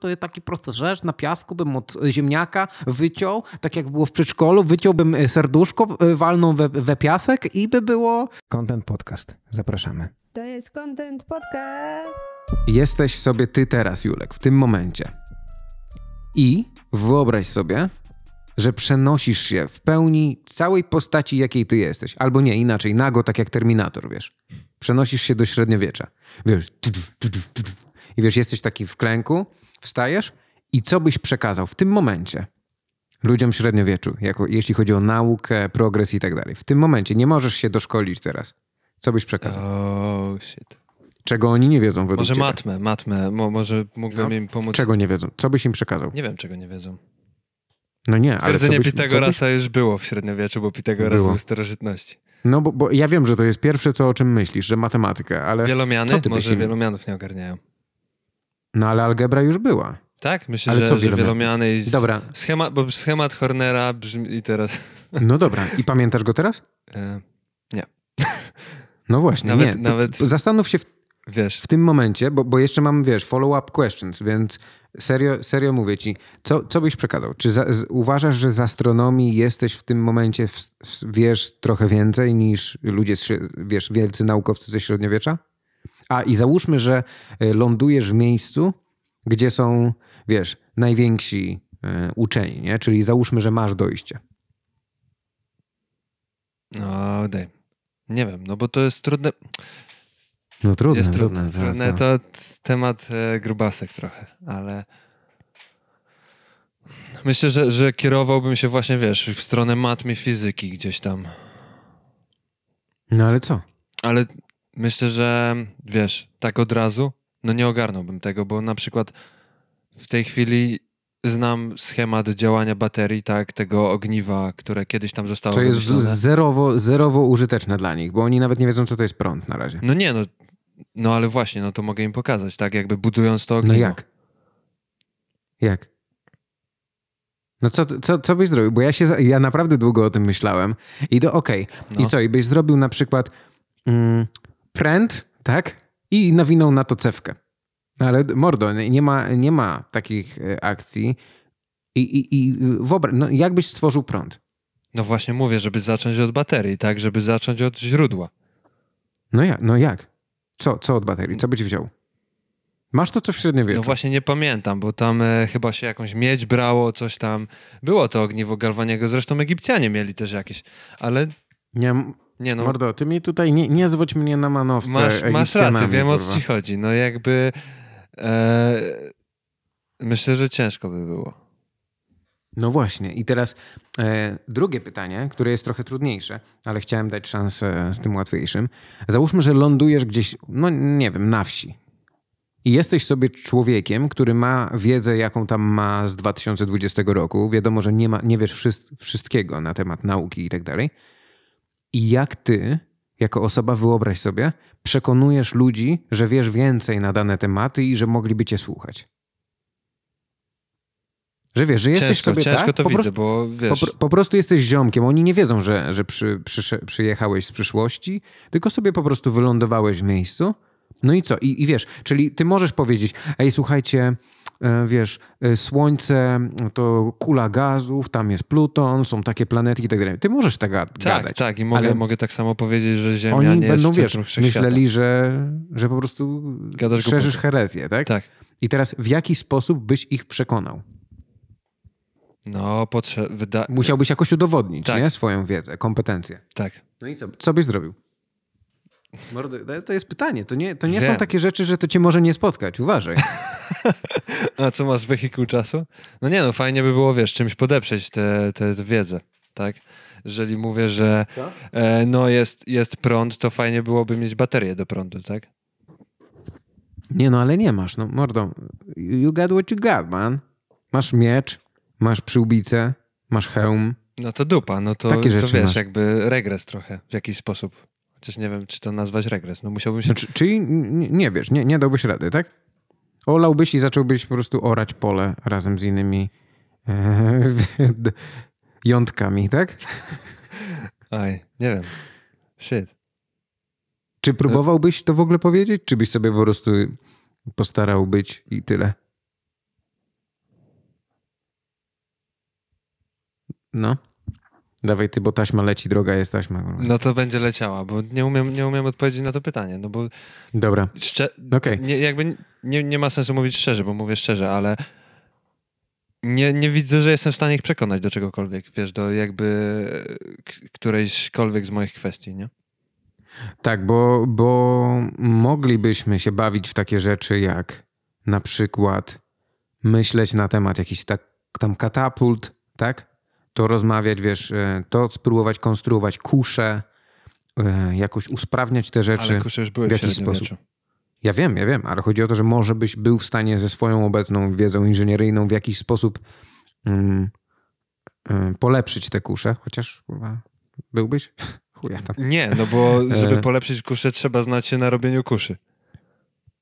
to jest taki prosta rzecz, na piasku bym od ziemniaka wyciął, tak jak było w przedszkolu, wyciąłbym serduszko, e, walną we, we piasek i by było... Content Podcast, zapraszamy. To jest Content Podcast. Jesteś sobie ty teraz, Julek, w tym momencie. I wyobraź sobie, że przenosisz się w pełni całej postaci, jakiej ty jesteś. Albo nie, inaczej, nago, tak jak Terminator, wiesz. Przenosisz się do średniowiecza. Wiesz, i wiesz, jesteś taki w klęku, wstajesz i co byś przekazał w tym momencie ludziom średniowieczu, jako, jeśli chodzi o naukę, progres i tak dalej? W tym momencie nie możesz się doszkolić teraz. Co byś przekazał? Oh, shit. Czego oni nie wiedzą według Może ciebie? matmę, matmę. Mo, może mógłbym no, im pomóc. Czego nie wiedzą? Co byś im przekazał? Nie wiem, czego nie wiedzą. No nie, ale co byś, Pitagorasa co byś... już było w średniowieczu, bo Pitagoras było. był w starożytności. No bo, bo, ja wiem, że to jest pierwsze, co o czym myślisz, że matematyka, ale... Wielomiany? Co ty może wielomianów nie ogarniają. No ale algebra już była. Tak, myślę, ale że, co że wielomiany. wielomiany dobra. Schemat, bo schemat Hornera brzmi i teraz... No dobra. I pamiętasz go teraz? E, nie. No właśnie, nawet, nie. Nawet... Zastanów się w, wiesz. w tym momencie, bo, bo jeszcze mam, wiesz, follow-up questions, więc serio, serio mówię ci, co, co byś przekazał? Czy za, z, uważasz, że z astronomii jesteś w tym momencie, w, w, wiesz trochę więcej niż ludzie, wiesz, wielcy naukowcy ze średniowiecza? A i załóżmy, że e, lądujesz w miejscu, gdzie są, wiesz, najwięksi e, uczeni, nie? czyli załóżmy, że masz dojście. No, daj. Nie wiem, no bo to jest trudne. No trudne, jest trudne. Trudne, to temat e, grubasek trochę, ale myślę, że, że kierowałbym się właśnie, wiesz, w stronę matmy fizyki gdzieś tam. No ale co? Ale myślę, że wiesz, tak od razu, no nie ogarnąłbym tego, bo na przykład w tej chwili znam schemat działania baterii, tak, tego ogniwa, które kiedyś tam zostało. To jest zerowo, zerowo użyteczne dla nich, bo oni nawet nie wiedzą, co to jest prąd na razie. No nie, no, no ale właśnie, no to mogę im pokazać, tak, jakby budując to ogniwo. No jak? Jak? No co, co, co byś zrobił? Bo ja się, ja naprawdę długo o tym myślałem. I do, okej, okay. no. i co, i byś zrobił na przykład... Mm, pręt, tak? I nawinął na to cewkę. No ale mordo, nie ma, nie ma takich e, akcji. I, i, i wyobraź, no byś stworzył prąd? No właśnie mówię, żeby zacząć od baterii, tak? Żeby zacząć od źródła. No jak? No jak? Co, co od baterii? Co byś wziął? Masz to co w średniowieczu? No właśnie nie pamiętam, bo tam e, chyba się jakąś miedź brało, coś tam. Było to ogniwo Galwaniego, zresztą Egipcjanie mieli też jakieś, ale... Nie, nie no. Mordo, ty mi tutaj, nie, nie zwódź mnie na manowce Masz, masz rację, wiem kurwa. o co ci chodzi. No jakby e, myślę, że ciężko by było. No właśnie. I teraz e, drugie pytanie, które jest trochę trudniejsze, ale chciałem dać szansę z tym łatwiejszym. Załóżmy, że lądujesz gdzieś, no nie wiem, na wsi. I jesteś sobie człowiekiem, który ma wiedzę, jaką tam ma z 2020 roku. Wiadomo, że nie, ma, nie wiesz wszystkiego na temat nauki i tak dalej i jak ty, jako osoba, wyobraź sobie, przekonujesz ludzi, że wiesz więcej na dane tematy i że mogliby cię słuchać? Że wiesz, że jesteś ciężko, sobie ciężko tak, to po widzę, po, po, prostu jesteś ziomkiem. Oni nie wiedzą, że, że przy, przy, przyjechałeś z przyszłości, tylko sobie po prostu wylądowałeś w miejscu. No i co? I, I wiesz, czyli ty możesz powiedzieć, ej, słuchajcie, E, wiesz, e, Słońce to kula gazów, tam jest Pluton, są takie planety i tak dalej. Ty możesz tego tak, tak, gadać. Tak, i mogę, ale mogę tak samo powiedzieć, że Ziemia oni nie będą, jest wiesz, myśleli, że, że po prostu Gadasz szerzysz go. herezję, tak? Tak. I teraz w jaki sposób byś ich przekonał? No, potrze- wyda- musiałbyś jakoś udowodnić tak. nie? swoją wiedzę, kompetencje. Tak. No i co, co byś zrobił? Mordo, to jest pytanie. To nie, to nie są takie rzeczy, że to cię może nie spotkać. Uważaj. A co masz wehikuł czasu? No nie no, fajnie by było, wiesz, czymś podeprzeć tę wiedzę, tak? Jeżeli mówię, że e, no jest, jest prąd, to fajnie byłoby mieć baterię do prądu, tak? Nie no, ale nie masz. No mordo, you got what you got, man. Masz miecz, masz przyłbicę, masz hełm. No to dupa, no to, Takie to wiesz, masz. jakby regres trochę w jakiś sposób. Chociaż nie wiem, czy to nazwać regres. No musiałbym się... czy znaczy, czyli nie wiesz, nie, nie dałbyś rady, tak? Olałbyś i zacząłbyś po prostu orać pole razem z innymi e, jątkami, tak? Aj, nie wiem. Shit. Czy próbowałbyś to w ogóle powiedzieć, czy byś sobie po prostu postarał być i tyle? No. Dawaj ty, bo taśma leci, droga jest taśma. No to będzie leciała, bo nie umiem, nie umiem odpowiedzieć na to pytanie, no bo... Dobra, szczer... Okay. Nie, jakby nie, nie ma sensu mówić szczerze, bo mówię szczerze, ale nie, nie widzę, że jestem w stanie ich przekonać do czegokolwiek, wiesz, do jakby e, którejśkolwiek z moich kwestii, nie? Tak, bo, bo moglibyśmy się bawić w takie rzeczy jak na przykład myśleć na temat jakiś tak, tam katapult, tak? to rozmawiać, wiesz, e, to spróbować konstruować kusze, e, jakoś usprawniać te rzeczy. Ale kusze już były w jakiś sposób. Wieczu. Ja wiem, ja wiem, ale chodzi o to, że może byś był w stanie ze swoją obecną wiedzą inżynieryjną w jakiś sposób um, um, polepszyć te kusze, chociaż kurwa, byłbyś? Chuja tam. Nie, no bo żeby polepszyć kusze, trzeba znać się na robieniu kuszy.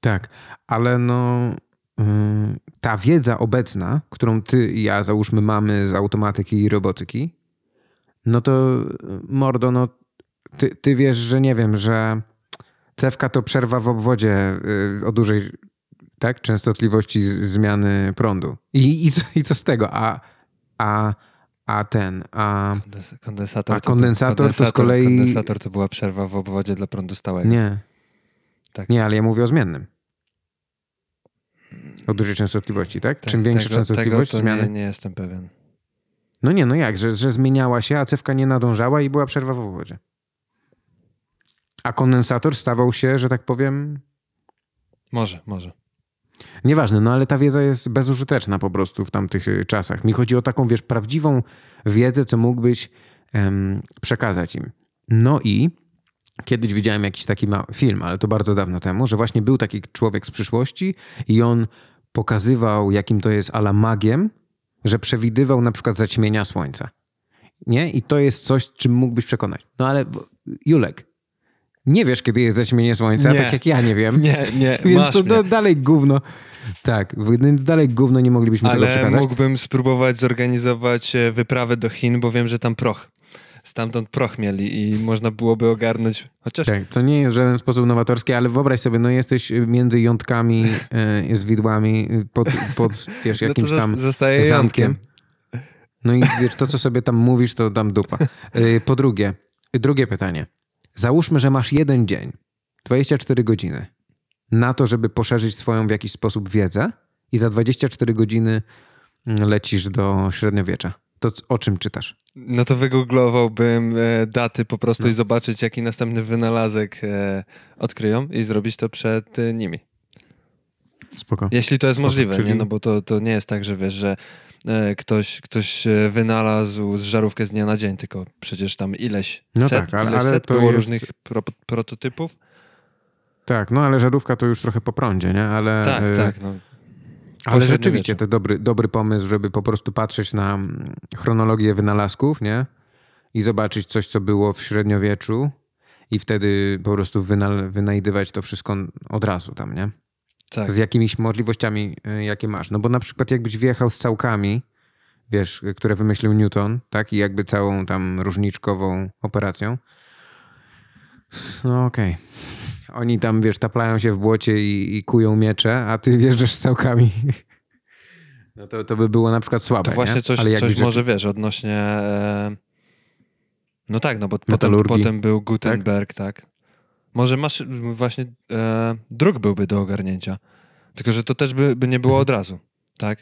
Tak, ale no. Um, ta wiedza obecna, którą ty i ja załóżmy mamy z automatyki i robotyki, no to y, mordo, no ty, ty wiesz, że nie wiem, że cewka to przerwa w obwodzie y, o dużej tak, częstotliwości zmiany prądu. I, i, co, i co z tego? A, a, a ten, a kondensator, a kondensator, to, to z kolei... Kondensator to była przerwa w obwodzie dla prądu stałego. Nie. Tak. Nie, ale ja mówię o zmiennym. O dużej częstotliwości, tak? tak? Czym większa tego, częstotliwość tego zmiany? Nie, nie jestem pewien. No nie, no jak, że, że zmieniała się, a cewka nie nadążała i była przerwa w obwodzie. A kondensator stawał się, że tak powiem. Może, może. Nieważne, no ale ta wiedza jest bezużyteczna po prostu w tamtych y, czasach. Mi chodzi o taką, wiesz, prawdziwą wiedzę, co mógłbyś um, przekazać im. No i Kiedyś widziałem jakiś taki film, ale to bardzo dawno temu, że właśnie był taki człowiek z przyszłości i on pokazywał, jakim to jest ala magiem, że przewidywał na przykład zaćmienia słońca. Nie? I to jest coś, czym mógłbyś przekonać. No ale Julek, nie wiesz, kiedy jest zaćmienie słońca, nie. tak jak ja nie wiem. Nie, nie. Więc to, dalej gówno. Tak, no, dalej gówno nie moglibyśmy Ale tego przekazać. Ale mógłbym spróbować zorganizować e, wyprawę do Chin, bo wiem, że tam proch stamtąd proch mieli i można byłoby ogarnąć chociaż... Tak, co nie jest w żaden sposób nowatorskie, ale wyobraź sobie, no jesteś między jątkami, e, z widłami, e, pod, pod wiesz, no jakimś no tam zostaje zamkiem. Jątkiem. No i wiesz, to co sobie tam mówisz, to dam dupa. E, po drugie, drugie pytanie. Załóżmy, że masz jeden dzień, 24 godziny na to, żeby poszerzyć swoją w jakiś sposób wiedzę i za 24 godziny mm, lecisz do średniowiecza to o czym czytasz? No to wygooglowałbym e, daty po prostu no. i zobaczyć, jaki następny wynalazek e, odkryją i zrobić to przed e, nimi. Spoko. Jeśli to jest Spoko. możliwe, Czyli... nie? no bo to, to nie jest tak, że wiesz, że e, ktoś, ktoś e, wynalazł z żarówkę z dnia na dzień, tylko przecież tam ileś no set, tak, ale, ileś ale było jest... różnych pro, prototypów. Tak, no ale żarówka to już trochę po prądzie, nie? Ale, tak, e, tak, no. Ale rzeczywiście to dobry, dobry pomysł, żeby po prostu patrzeć na mm, chronologię wynalazków, nie? I zobaczyć coś, co było w średniowieczu i wtedy po prostu wynal- wynajdywać to wszystko od razu tam, nie? Tak. Z jakimiś możliwościami, e, jakie masz. No bo na przykład jakbyś wjechał z całkami, wiesz, e, które wymyślił Newton, tak? I jakby całą tam różniczkową operacją. No okej. Okay. Oni tam, wiesz, taplają się w błocie i, i kują miecze, a ty wjeżdżasz z całkami. No to, to by było na przykład słabe. To właśnie nie? coś, Ale coś rzeczy... może wiesz, odnośnie. E, no tak, no bo potem, potem, był Gutenberg, tak? tak? Może masz właśnie e, druk byłby do ogarnięcia. Tylko, że to też by, by nie było mhm. od razu, tak?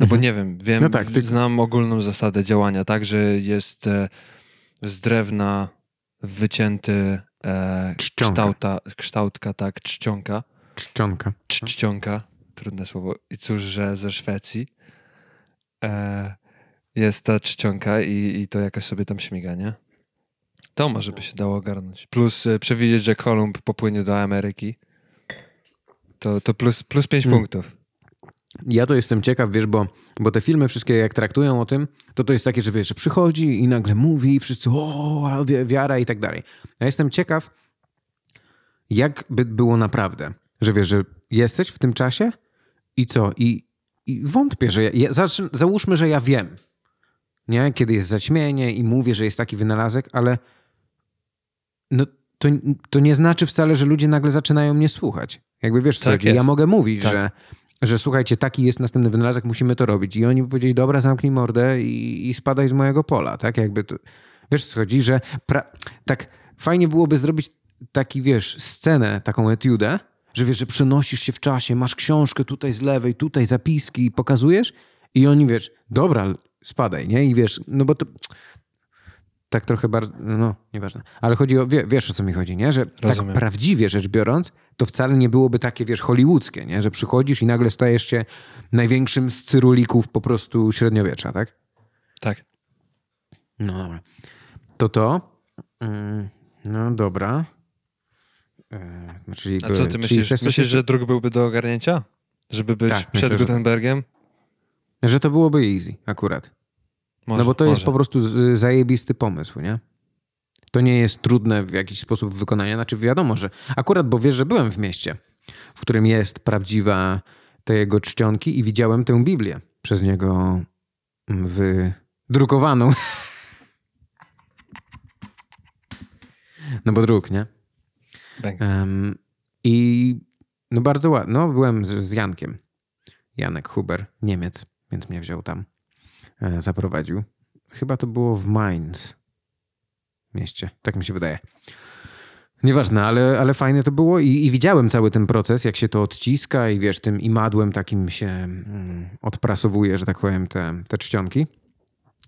No bo mhm. nie wiem, wiem, no tak, ty... znam ogólną zasadę działania, tak, że jest e, z drewna wycięty e, kształta, kształtka, tak, czcionka. Czcionka. Czcionka, trudne słowo. I cóż, że ze Szwecji e, jest ta czcionka i, i to jakaś sobie tam śmiga, nie? To może by się dało ogarnąć. Plus e, przewidzieć, że Kolumb popłynie do Ameryki. To, to plus, plus 5 hmm. punktów. Ja to jestem ciekaw, wiesz, bo, bo te filmy wszystkie jak traktują o tym, to to jest takie, że wiesz, że przychodzi i nagle mówi i wszyscy o, wiara i tak dalej. Ja jestem ciekaw, jak by było naprawdę, że wiesz, że jesteś w tym czasie i co? I, i wątpię, że ja, ja, załóżmy, że ja wiem, nie? Kiedy jest zaćmienie i mówię, że jest taki wynalazek, ale no, to, to nie znaczy wcale, że ludzie nagle zaczynają mnie słuchać. Jakby wiesz, co, tak ja mogę mówić, tak. że że słuchajcie, taki jest następny wynalazek, musimy to robić. I oni powiedzieli, dobra, zamknij mordę i, i spadaj z mojego pola, tak? Jakby to, wiesz co chodzi, że pra... tak fajnie byłoby zrobić taki, wiesz, scenę, taką etiudę, że wiesz, że przenosisz się w czasie, masz książkę tutaj z lewej, tutaj zapiski i pokazujesz i oni, wiesz, dobra, spadaj, nie? I wiesz, no bo to, tak trochę bardzo, no nieważne, ale chodzi o, wie, wiesz o co mi chodzi, nie? Że tak Rozumiem. tak prawdziwie rzecz biorąc, to wcale nie byłoby takie, wiesz, hollywoodzkie, nie? Że przychodzisz i nagle stajesz się największym z cyrulików po prostu średniowiecza, tak? Tak. No dobra. To to. Mm, no dobra. E, Czyli, znaczy A co ty myślisz? Myślisz, jeszcze... że druk byłby do ogarnięcia? Żeby być tak, przed myślę, Gutenbergiem? Że... że to byłoby easy akurat. Może, no bo to może. jest po prostu y, zajebisty pomysł, nie? To nie jest trudne w jakiś sposób wykonania. Znaczy wiadomo, że akurat, bo wiesz, że byłem w mieście, w którym jest prawdziwa te jego czcionki i widziałem tę Biblię przez niego mm, wydrukowaną. No bo druk, nie? Um, I no bardzo ładnie. No byłem z, z Jankiem. Janek Huber, Niemiec, więc mnie wziął tam. E, zaprowadził. Chyba to było w Mainz mieście. Tak mi się wydaje. Nieważne, ale, ale fajne to było i, i, widziałem cały ten proces, jak się to odciska i wiesz, tym imadłem takim się mm, odprasowuje, że tak powiem, te, te czcionki.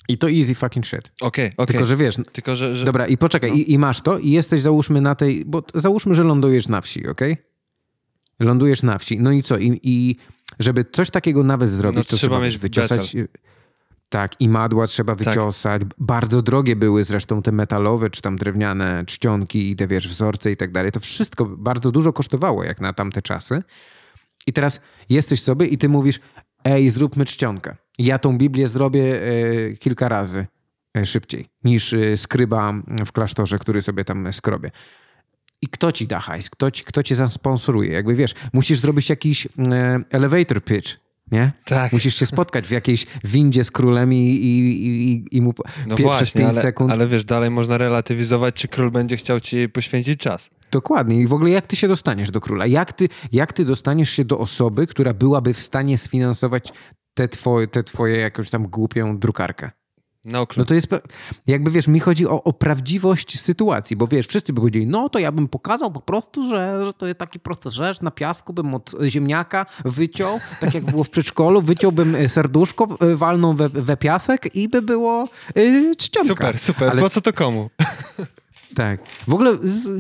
I to easy fucking shit. Okej, okay, okay. Tylko, że wiesz... Tylko, że, że... Dobra, i poczekaj, no. i, i, masz to i jesteś załóżmy na tej... Bo załóżmy, że lądujesz na wsi, okej? Okay? Lądujesz na wsi. No i co? I, i żeby coś takiego nawet zrobić, no, to trzeba, trzeba mieć wyciosać... Tak, i madła trzeba tak. wyciosać. Tak. Bardzo drogie były zresztą te metalowe, czy tam drewniane czcionki i te wiesz, wzorce i tak dalej. To wszystko bardzo dużo kosztowało, jak na tamte czasy. I teraz jesteś sobie i ty mówisz, ej, zróbmy czcionkę. Ja tą Biblię zrobię y, kilka razy y, szybciej niż y, skryba w klasztorze, który sobie tam skrobie. I kto ci da hajs? Kto, ci, kto cię zasponsoruje? Jakby wiesz, musisz zrobić jakiś elevator pitch nie? Tak. Musisz się spotkać w jakiejś windzie z królem i, i, i, i mu no pie, właśnie, przez 5 ale, sekund. Ale wiesz, dalej można relatywizować, czy król będzie chciał ci poświęcić czas. Dokładnie. I w ogóle jak ty się dostaniesz do króla? Jak ty, jak ty dostaniesz się do osoby, która byłaby w stanie sfinansować tę twoje, te twoje jakąś tam głupią drukarkę? No, no to jest, jakby wiesz, mi chodzi o, o, prawdziwość sytuacji, bo wiesz, wszyscy by powiedzieli, no to ja bym pokazał po prostu, że, że to jest taki prosta rzecz, na piasku bym od ziemniaka wyciął, tak jak było w przedszkolu, wyciąłbym e, serduszko, e, walną we, we piasek i by było yy, czcionka. Super, super, Ale... po co to komu? Tak. W ogóle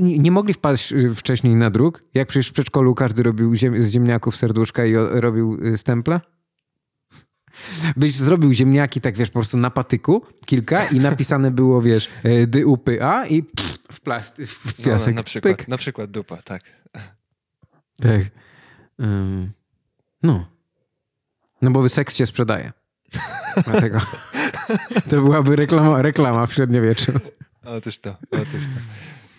nie mogli wpaść wcześniej na druk, jak przecież w przedszkolu każdy robił ziem z ziemniaków serduszka i robił stemple? Byś zrobił ziemniaki, tak wiesz, po prostu na patyku kilka i napisane było, wiesz, e, a i pff, w, plasty, w no, piasek. No, na, przykład, na przykład dupa, tak. Tak. Um, no. No bo seks się sprzedaje. Dlatego. to byłaby reklama, reklama w średniowieczu. Otóż to, otóż to.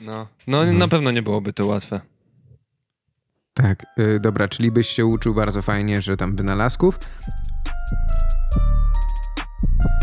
No, no, no. na pewno nie byłoby to łatwe. Tak, yy, dobra, czyli byś się uczył bardzo fajnie, że tam wynalazków, you